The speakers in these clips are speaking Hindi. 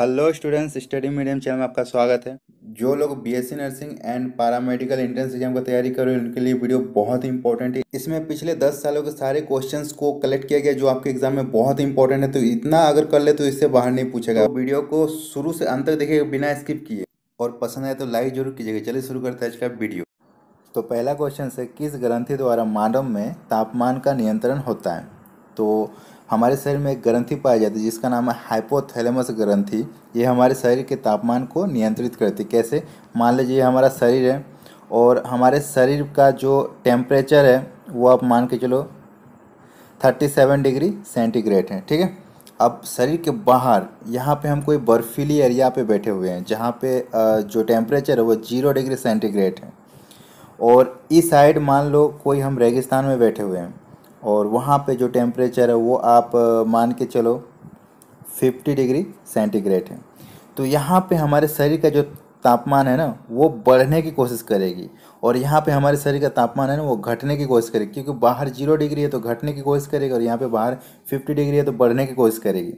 hello students study medium channel में आपका स्वागत है जो लोग BSc nursing and paramedical entrance exam का तैयारी कर रहे हैं उनके लिए वीडियो बहुत ही इंपॉर्टेंट है इसमें पिछले दस सालों के सारे क्वेश्चंस को कलेक्ट किया गया जो आपके एग्जाम में बहुत इंपॉर्टेंट है तो इतना अगर कर ले तो इससे बाहर नहीं पूछेगा तो वीडियो को शुरू से अंत तक देखिए बिना स्किप किए और पसंद आए तो लाइक जरूर कीजिएगा चलिए शुरू करते हैं आज का वीडियो तो पहला क्वेश्चन है किस ग्रंथि द्वारा मानव में तापमान का नियंत्रण होता है तो हमारे शरीर में एक ग्रंथि पाई जाती है जिसका नाम है हाइपोथैलेमस ग्रंथि ये हमारे शरीर के तापमान को नियंत्रित करती है कैसे मान लीजिए हमारा शरीर है और हमारे शरीर का जो टेम्परेचर है वो आप मान के चलो थर्टी सेवन डिग्री सेंटीग्रेड है ठीक है अब शरीर के बाहर यहाँ पे हम कोई बर्फीली एरिया पे बैठे हुए हैं जहाँ पे जो टेम्परेचर है वो जीरो डिग्री सेंटीग्रेड है और इस साइड मान लो कोई हम रेगिस्तान में बैठे हुए हैं और वहाँ पे जो टेम्परेचर है वो आप मान के चलो 50 डिग्री सेंटीग्रेड है तो यहाँ पे हमारे शरीर का जो तापमान है ना वो बढ़ने की कोशिश करेगी और यहाँ पे हमारे शरीर का तापमान है ना वो घटने की कोशिश करेगी क्योंकि बाहर जीरो डिग्री है तो घटने की कोशिश करेगी और यहाँ पे बाहर फिफ्टी डिग्री है तो बढ़ने की कोशिश करेगी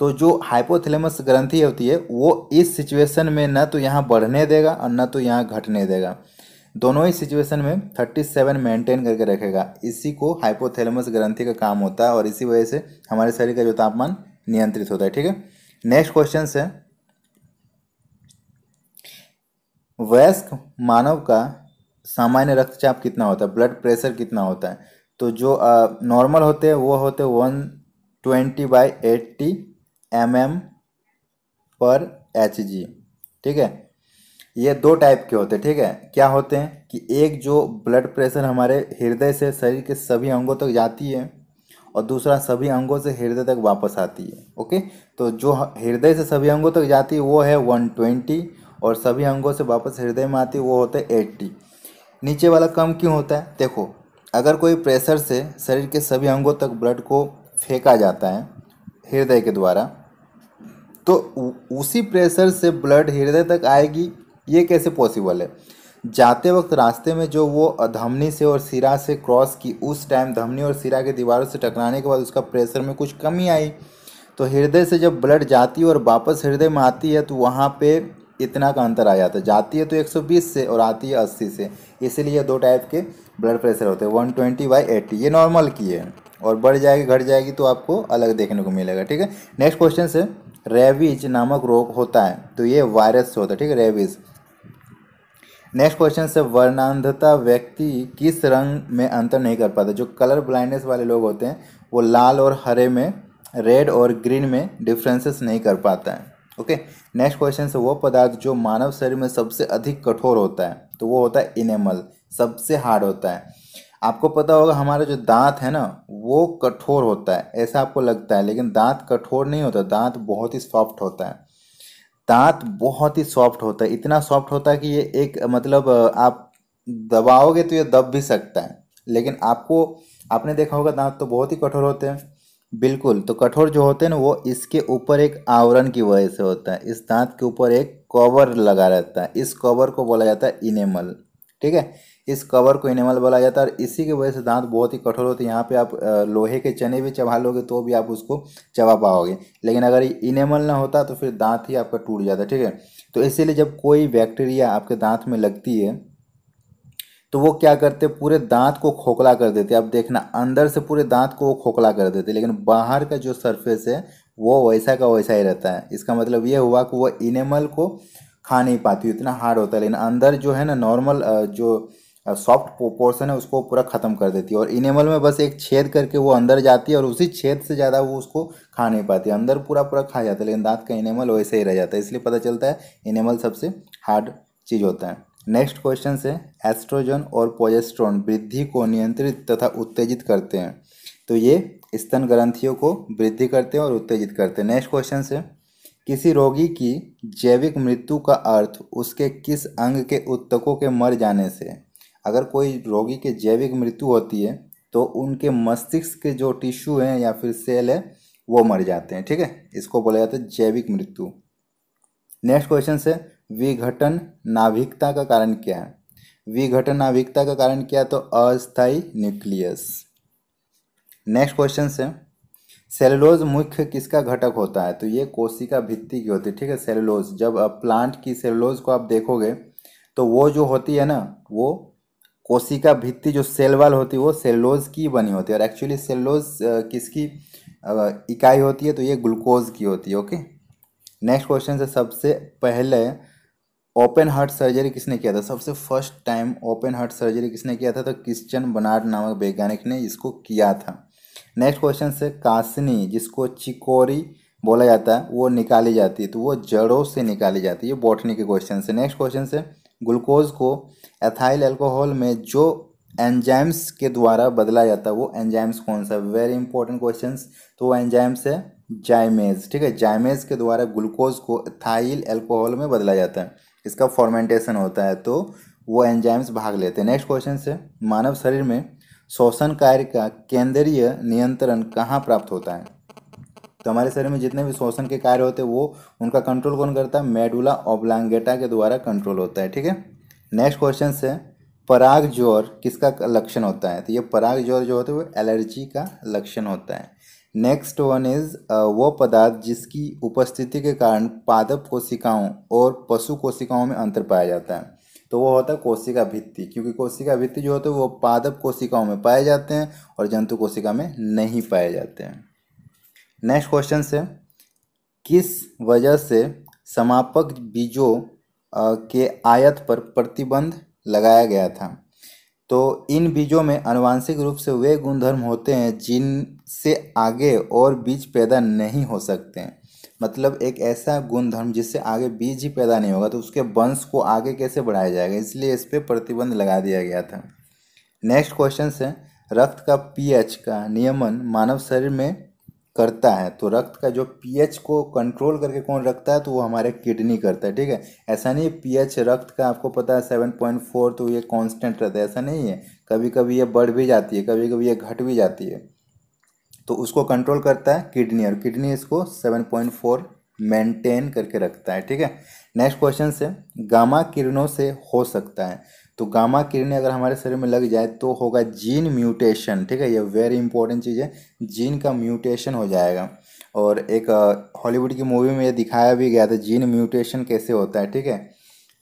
तो जो हाइपोथेलेमस ग्रंथि होती है वो इस सिचुएशन में ना तो यहाँ बढ़ने देगा और ना तो यहाँ घटने देगा दोनों ही सिचुएशन में 37 मेंटेन करके रखेगा इसी को हाइपोथैलेमस ग्रंथि का काम होता है और इसी वजह से हमारे शरीर का जो तापमान नियंत्रित होता है ठीक है नेक्स्ट क्वेश्चन है वयस्क मानव का सामान्य रक्तचाप कितना होता है ब्लड प्रेशर कितना होता है तो जो नॉर्मल होते हैं वो होते one twenty by eighty M M पर एच जी ठीक है ये दो टाइप के होते हैं ठीक है क्या होते हैं कि एक जो ब्लड प्रेशर हमारे हृदय से शरीर के सभी अंगों तक जाती है और दूसरा सभी अंगों से हृदय तक वापस आती है ओके तो जो हृदय से सभी अंगों तक जाती है वो है वन ट्वेंटी और सभी अंगों से वापस हृदय में आती है वो होते हैं एट्टी नीचे वाला कम क्यों होता है देखो अगर कोई प्रेशर से शरीर के सभी अंगों तक ब्लड को फेंका जाता है हृदय के द्वारा तो उसी प्रेशर से ब्लड हृदय तक आएगी ये कैसे पॉसिबल है जाते वक्त रास्ते में जो वो धमनी से और सिरा से क्रॉस की उस टाइम धमनी और सिरा के दीवारों से टकराने के बाद उसका प्रेशर में कुछ कमी आई तो हृदय से जब ब्लड जाती है और वापस हृदय में आती है तो वहाँ पे इतना का अंतर आ जाता है जाती है तो 120 से और आती है 80 से इसीलिए दो टाइप के ब्लड प्रेशर होते हैं 120 ट्वेंटी बाई एट्टी ये नॉर्मल की है और बढ़ जाएगी घट जाएगी तो आपको अलग देखने को मिलेगा ठीक है नेक्स्ट क्वेश्चन से रेविज नामक रोग होता है तो ये वायरस से होता है ठीक है रेविज नेक्स्ट क्वेश्चन से वर्णांधता व्यक्ति किस रंग में अंतर नहीं कर पाता जो कलर ब्लाइंडनेस वाले लोग होते हैं वो लाल और हरे में रेड और ग्रीन में डिफ्रेंसेस नहीं कर पाता है ओके नेक्स्ट क्वेश्चन से वो पदार्थ जो मानव शरीर में सबसे अधिक कठोर होता है तो वो होता है इनेमल सबसे हार्ड होता है आपको पता होगा हमारा जो दांत है ना वो कठोर होता है ऐसा आपको लगता है लेकिन दांत कठोर नहीं होता दांत बहुत ही सॉफ्ट होता है दांत बहुत ही सॉफ्ट होता है इतना सॉफ्ट होता है कि ये एक मतलब आप दबाओगे तो ये दब भी सकता है लेकिन आपको आपने देखा होगा दांत तो बहुत ही कठोर होते हैं बिल्कुल तो कठोर जो होते हैं ना वो इसके ऊपर एक आवरण की वजह से होता है इस दांत के ऊपर एक कवर लगा रहता है इस कवर को बोला जाता है इनेमल ठीक है इस कवर को इनेमल बोला जाता है और इसी की वजह से दांत बहुत ही कठोर होते हैं यहाँ पे आप लोहे के चने भी चबा लोगे तो भी आप उसको चबा पाओगे लेकिन अगर इनेमल ना होता तो फिर दांत ही आपका टूट जाता ठीक है तो इसीलिए जब कोई बैक्टीरिया आपके दांत में लगती है तो वो क्या करते पूरे दांत को खोखला कर देते अब देखना अंदर से पूरे दांत को वो खोखला कर देते लेकिन बाहर का जो सरफेस है वो वैसा का वैसा ही रहता है इसका मतलब ये हुआ कि वो इनेमल को खा नहीं पाती इतना हार्ड होता है लेकिन अंदर जो है ना नॉर्मल जो सॉफ्ट पोर्सन है उसको पूरा ख़त्म कर देती है और इनेमल में बस एक छेद करके वो अंदर जाती है और उसी छेद से ज़्यादा वो उसको खा नहीं पाती अंदर पूरा पूरा खा जाता है लेकिन दांत का इनेमल वैसे ही रह जाता है इसलिए पता चलता है इनेमल सबसे हार्ड चीज़ होता है नेक्स्ट क्वेश्चन से एस्ट्रोजन और पोजेस्ट्रॉन वृद्धि को नियंत्रित तथा उत्तेजित करते हैं तो ये स्तन ग्रंथियों को वृद्धि करते हैं और उत्तेजित करते हैं नेक्स्ट क्वेश्चन से किसी रोगी की जैविक मृत्यु का अर्थ उसके किस अंग के उत्तकों के मर जाने से अगर कोई रोगी के जैविक मृत्यु होती है तो उनके मस्तिष्क के जो टिश्यू हैं या फिर सेल है वो मर जाते हैं ठीक है इसको बोला जाता है जैविक मृत्यु नेक्स्ट क्वेश्चन से विघटन नाभिकता का कारण क्या है विघटन नाभिकता का कारण क्या तो अस्थाई न्यूक्लियस नेक्स्ट क्वेश्चन से सेलुलोज मुख्य किसका घटक होता है तो ये कोशिका भित्ति की होती है ठीक है सेलुलोज जब प्लांट की सेलुलोज को आप देखोगे तो वो जो होती है ना वो कोशिका भित्ति जो सेल वाल होती है वो सेलोज की बनी होती है और एक्चुअली सेलोज किसकी इकाई होती है तो ये ग्लूकोज की होती है ओके नेक्स्ट क्वेश्चन से सबसे पहले ओपन हार्ट सर्जरी किसने किया था सबसे first time open heart surgery किसने किया था तो क्रिश्चन बनार्ड नामक वैज्ञानिक ने इसको किया था नेक्स्ट क्वेश्चन से कासनी जिसको चिकोरी बोला जाता है वो निकाली जाती है तो वो जड़ों से निकाली जाती है ये बॉटनी के क्वेश्चन से नेक्स्ट क्वेश्चन से ग्लूकोज को एथाइल अल्कोहल में जो एंजाइम्स के द्वारा बदला जाता है वो एंजाइम्स कौन सा वेरी इंपॉर्टेंट क्वेश्चन तो वो एंजाइम्स है जाइमेज ठीक है जाइमेज के द्वारा ग्लूकोज को एथाइल अल्कोहल में बदला जाता है इसका फॉर्मेंटेशन होता है तो वो एंजाइम्स भाग लेते हैं नेक्स्ट क्वेश्चन से मानव शरीर में शोषण कार्य का केंद्रीय नियंत्रण कहाँ प्राप्त होता है तो हमारे शरीर में जितने भी शोषण के कार्य होते हैं वो उनका कंट्रोल कौन करता है मेडुला ओब्लांगेटा के द्वारा कंट्रोल होता है ठीक है नेक्स्ट क्वेश्चन है पराग ज्वर किसका लक्षण होता है तो ये पराग जोर जो होता है वो एलर्जी का लक्षण होता है नेक्स्ट वन इज वो पदार्थ जिसकी उपस्थिति के कारण पादप कोशिकाओं और पशु कोशिकाओं में अंतर पाया जाता है तो वो होता है कोशिका भित्ति क्योंकि कोशिका भित्ति जो होते हैं वो पादप कोशिकाओं में पाए जाते हैं और जंतु कोशिका में नहीं पाए जाते हैं नेक्स्ट क्वेश्चन से किस वजह से समापक बीजों के आयत पर प्रतिबंध लगाया गया था तो इन बीजों में अनुवांशिक रूप से वे गुणधर्म होते हैं जिनसे आगे और बीज पैदा नहीं हो सकते हैं मतलब एक ऐसा गुणधर्म जिससे आगे बीज ही पैदा नहीं होगा तो उसके वंश को आगे कैसे बढ़ाया जाएगा इसलिए इस पर प्रतिबंध लगा दिया गया था नेक्स्ट क्वेश्चन से रक्त का पीएच का नियमन मानव शरीर में करता है तो रक्त का जो पीएच को कंट्रोल करके कौन रखता है तो वो हमारे किडनी करता है ठीक है ऐसा नहीं है पीएच रक्त का आपको पता है सेवन पॉइंट फोर तो ये कांस्टेंट रहता है ऐसा नहीं है कभी कभी ये बढ़ भी जाती है कभी कभी ये घट भी जाती है तो उसको कंट्रोल करता है किडनी और किडनी इसको सेवन पॉइंट फोर मेंटेन करके रखता है ठीक है नेक्स्ट क्वेश्चन से गामा किरणों से हो सकता है तो गामा किरणें अगर हमारे शरीर में लग जाए तो होगा जीन म्यूटेशन ठीक है ये वेरी इंपॉर्टेंट चीज़ है जीन का म्यूटेशन हो जाएगा और एक हॉलीवुड की मूवी में ये दिखाया भी गया था जीन म्यूटेशन कैसे होता है ठीक है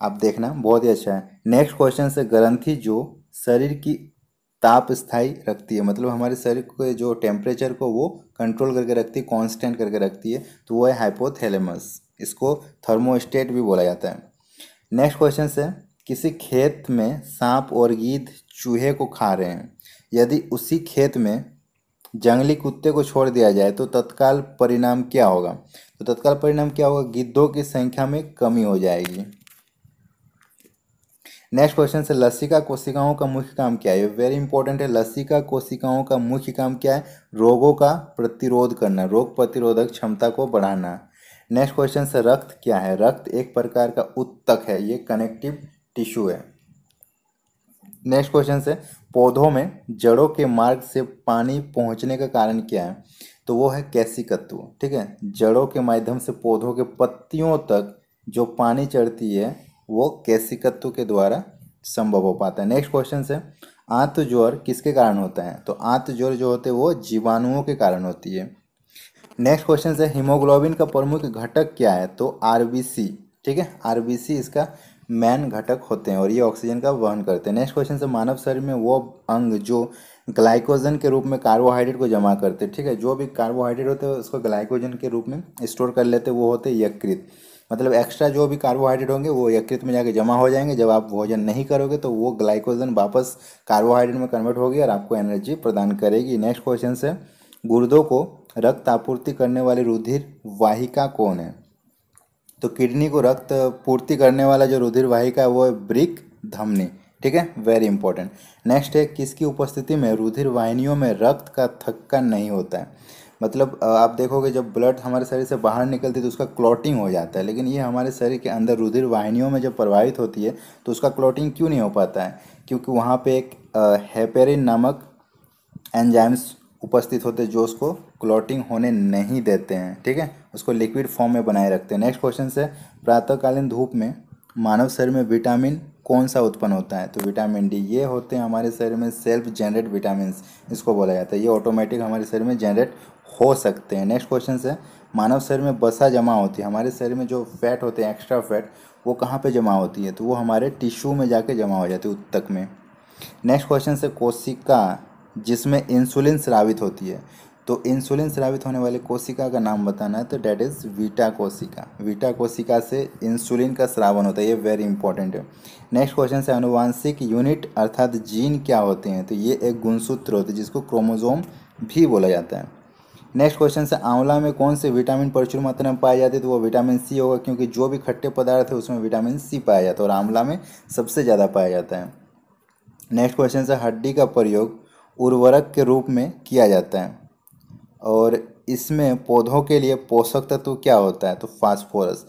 आप देखना बहुत ही अच्छा है नेक्स्ट क्वेश्चन से ग्रंथि जो शरीर की ताप स्थाई रखती है मतलब हमारे शरीर के जो टेम्परेचर को वो कंट्रोल करके रखती है कॉन्स्टेंट करके रखती है तो वो है हाइपोथैलेमस इसको थर्मोस्टेट भी बोला जाता है नेक्स्ट क्वेश्चन से किसी खेत में सांप और गिद्ध चूहे को खा रहे हैं यदि उसी खेत में जंगली कुत्ते को छोड़ दिया जाए तो तत्काल परिणाम क्या होगा तो तत्काल परिणाम क्या होगा गिद्धों की संख्या में कमी हो जाएगी नेक्स्ट क्वेश्चन से लसिका कोशिकाओं का मुख्य काम क्या है वेरी इंपॉर्टेंट है लसिका कोशिकाओं का मुख्य काम क्या है रोगों का प्रतिरोध करना रोग प्रतिरोधक क्षमता को बढ़ाना नेक्स्ट क्वेश्चन से रक्त क्या है रक्त एक प्रकार का उत्तक है ये कनेक्टिव टिश्यू है नेक्स्ट क्वेश्चन से पौधों में जड़ों के मार्ग से पानी पहुंचने का कारण क्या है तो वो है कैसी तत्व ठीक है जड़ों के माध्यम से पौधों के पत्तियों तक जो पानी चढ़ती है वो कैसी तत्व के द्वारा संभव हो पाता है नेक्स्ट क्वेश्चन आंत आंतज्वर किसके कारण होता है तो आंतज्वर जो होते हैं वो जीवाणुओं के कारण होती है नेक्स्ट क्वेश्चन से हीमोग्लोबिन का प्रमुख घटक क्या है तो आर ठीक है आरबीसी इसका मैन घटक होते हैं और ये ऑक्सीजन का वहन करते हैं नेक्स्ट क्वेश्चन से मानव शरीर में वो अंग जो ग्लाइकोजन के रूप में कार्बोहाइड्रेट को जमा करते हैं ठीक है जो भी कार्बोहाइड्रेट होते हैं उसको ग्लाइकोजन के रूप में स्टोर कर लेते वो होते यकृत मतलब एक्स्ट्रा जो भी कार्बोहाइड्रेट होंगे वो यकृत में जाके जमा हो जाएंगे जब आप भोजन नहीं करोगे तो वो ग्लाइकोजन वापस कार्बोहाइड्रेट में कन्वर्ट होगी और आपको एनर्जी प्रदान करेगी नेक्स्ट क्वेश्चन से गुर्दों को रक्त आपूर्ति करने वाली रुधिर वाहिका कौन है तो किडनी को रक्त पूर्ति करने वाला जो रुधिर वाहिका है वो है ब्रिक धमनी ठीक है वेरी इंपॉर्टेंट नेक्स्ट है किसकी उपस्थिति में रुधिर वाहिनियों में रक्त का थक्का नहीं होता है मतलब आप देखोगे जब ब्लड हमारे शरीर से बाहर निकलती है तो उसका क्लॉटिंग हो जाता है लेकिन ये हमारे शरीर के अंदर रुधिर वाहिनियों में जब प्रवाहित होती है तो उसका क्लॉटिंग क्यों नहीं हो पाता है क्योंकि वहाँ पे एक हैपेरिन नामक एंजाइम्स उपस्थित होते जो उसको क्लॉटिंग होने नहीं देते हैं ठीक है उसको लिक्विड फॉर्म में बनाए रखते हैं नेक्स्ट क्वेश्चन से प्रातःकालीन धूप में मानव शरीर में विटामिन कौन सा उत्पन्न होता है तो विटामिन डी ये होते हैं हमारे शरीर में सेल्फ जनरेट विटामिन इसको बोला जाता है ये ऑटोमेटिक हमारे शरीर में जनरेट हो सकते हैं नेक्स्ट क्वेश्चन से मानव शरीर में बसा जमा होती है हमारे शरीर में जो फैट होते हैं एक्स्ट्रा फैट वो कहाँ पर जमा होती है तो वो हमारे टिश्यू में जाके जमा हो जाती है उत्तक में नेक्स्ट क्वेश्चन से कोशिका जिसमें इंसुलिन स्रावित होती है तो इंसुलिन स्रावित होने वाली कोशिका का नाम बताना है तो डैट इज़ वीटा कोशिका वीटा कोशिका से इंसुलिन का श्रावण होता है ये वेरी इंपॉर्टेंट है नेक्स्ट क्वेश्चन से अनुवांशिक यूनिट अर्थात जीन क्या होते हैं तो ये एक गुणसूत्र होते हैं जिसको क्रोमोजोम भी बोला जाता है नेक्स्ट क्वेश्चन से आंवला में कौन से विटामिन प्रचुर मात्रा में पाए जाते तो वो विटामिन सी होगा क्योंकि जो भी खट्टे पदार्थ है उसमें विटामिन सी पाया जाता है और आंवला में सबसे ज़्यादा पाया जाता है नेक्स्ट क्वेश्चन से हड्डी का प्रयोग उर्वरक के रूप में किया जाता है और इसमें पौधों के लिए पोषक तत्व क्या होता है तो फास्फोरस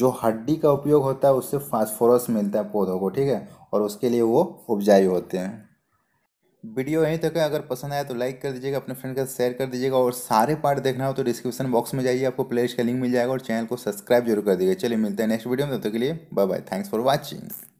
जो हड्डी का उपयोग होता है उससे फास्फोरस मिलता है पौधों को ठीक है और उसके लिए वो उपजाई होते हैं वीडियो यहीं तक है अगर पसंद आया तो लाइक कर दीजिएगा अपने फ्रेंड के साथ शेयर कर दीजिएगा और सारे पार्ट देखना हो तो डिस्क्रिप्शन बॉक्स में जाइए आपको प्लेलिस्ट का लिंक मिल जाएगा और चैनल को सब्सक्राइब जरूर कर दीजिएगा चलिए मिलते हैं नेक्स्ट वीडियो में तब तो तक के लिए bye bye thanks for watching